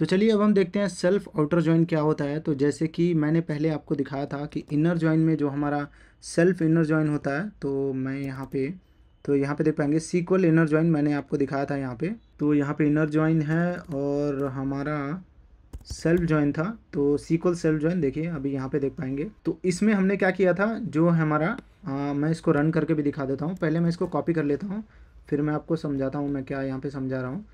तो चलिए अब हम देखते हैं सेल्फ आउटर ज्वाइन क्या होता है तो जैसे कि मैंने पहले आपको दिखाया था कि इनर ज्वाइन में जो हमारा सेल्फ इनर ज्वाइन होता है तो मैं यहाँ पे तो यहाँ पे देख पाएंगे सीक्वल इनर ज्वाइन मैंने आपको दिखाया था यहाँ पे तो यहाँ पे इनर ज्वाइन है और हमारा सेल्फ ज्वाइन था तो सीक्वल सेल्फ ज्वाइन देखिए अभी यहाँ पे देख पाएंगे तो इसमें हमने क्या किया था जो हमारा आ, मैं इसको रन करके भी दिखा देता हूँ पहले मैं इसको कॉपी कर लेता हूँ फिर मैं आपको समझाता हूँ मैं क्या यहाँ पे समझा रहा हूँ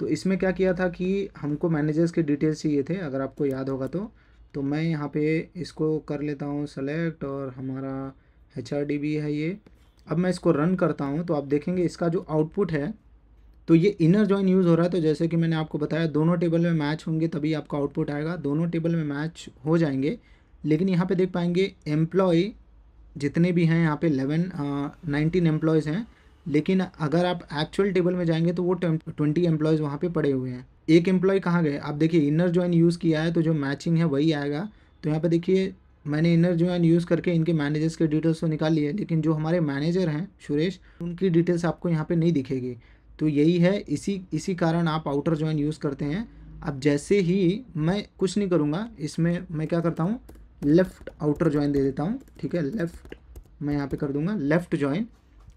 तो इसमें क्या किया था कि हमको मैनेजर्स के डिटेल्स चाहिए थे अगर आपको याद होगा तो तो मैं यहाँ पे इसको कर लेता हूँ सेलेक्ट और हमारा एच भी है ये अब मैं इसको रन करता हूँ तो आप देखेंगे इसका जो आउटपुट है तो ये इनर जॉइन यूज़ हो रहा है तो जैसे कि मैंने आपको बताया दोनों टेबल में मैच होंगे तभी आपका आउटपुट आएगा दोनों टेबल में मैच हो जाएंगे लेकिन यहाँ पे देख पाएंगे एम्प्लॉय जितने भी हैं यहाँ पे 11 नाइनटीन एम्प्लॉयज़ हैं लेकिन अगर आप एक्चुअल टेबल में जाएंगे तो वो ट्वेंटी एम्प्लॉयज़ वहाँ पे पड़े हुए हैं एक एम्प्लॉय कहाँ गए आप देखिए इनर ज्वाइन यूज़ किया है तो जो मैचिंग है वही आएगा तो यहाँ पे देखिए मैंने इनर ज्वाइन यूज़ करके इनके मैनेजर्स के डिटेल्स तो निकाल लिए लेकिन जो हमारे मैनेजर हैं सुरेश उनकी डिटेल्स आपको यहाँ पर नहीं दिखेगी तो यही है इसी इसी कारण आप आउटर ज्वाइन यूज़ करते हैं अब जैसे ही मैं कुछ नहीं करूँगा इसमें मैं क्या करता हूँ लेफ़्ट आउटर ज्वाइन दे देता हूँ ठीक है लेफ़्ट मैं यहाँ पे कर दूँगा लेफ़्ट ज्वाइन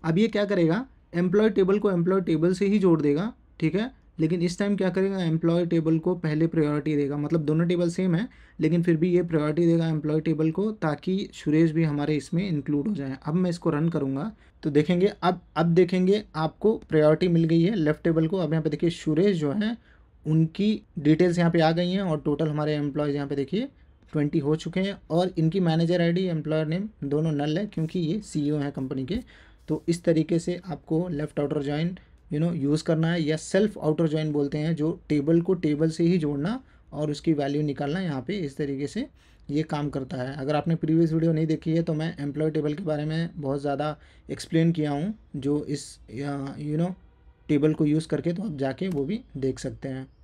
अब ये क्या करेगा एम्प्लॉय टेबल को एम्प्लॉय टेबल से ही जोड़ देगा ठीक है लेकिन इस टाइम क्या करेगा एम्प्लॉय टेबल को पहले प्रायोरिटी देगा मतलब दोनों टेबल सेम है लेकिन फिर भी ये प्रायोरिटी देगा एम्प्लॉय टेबल को ताकि सुरेश भी हमारे इसमें इंक्लूड हो जाए अब मैं इसको रन करूँगा तो देखेंगे अब अब देखेंगे आपको प्रायोरिटी मिल गई है लेफ्ट टेबल को अब यहाँ पे देखिए सुरेश जो है उनकी डिटेल्स यहाँ पे आ गई हैं और टोटल हमारे एम्प्लॉयज़ यहाँ पे देखिए ट्वेंटी हो चुके हैं और इनकी मैनेजर आई एम्प्लॉयर नेम दोनों नल है क्योंकि ये सी e हैं कंपनी के तो इस तरीके से आपको left outer join you know use करना है या सेल्फ आउटर जॉइन बोलते हैं जो टेबल को टेबल से ही जोड़ना और उसकी वैल्यू निकालना यहाँ पे इस तरीके से ये काम करता है अगर आपने प्रीवियस वीडियो नहीं देखी है तो मैं एम्प्लॉय टेबल के बारे में बहुत ज़्यादा एक्सप्लेन किया हूँ जो इस यू नो टेबल को यूज़ करके तो आप जाके वो भी देख सकते हैं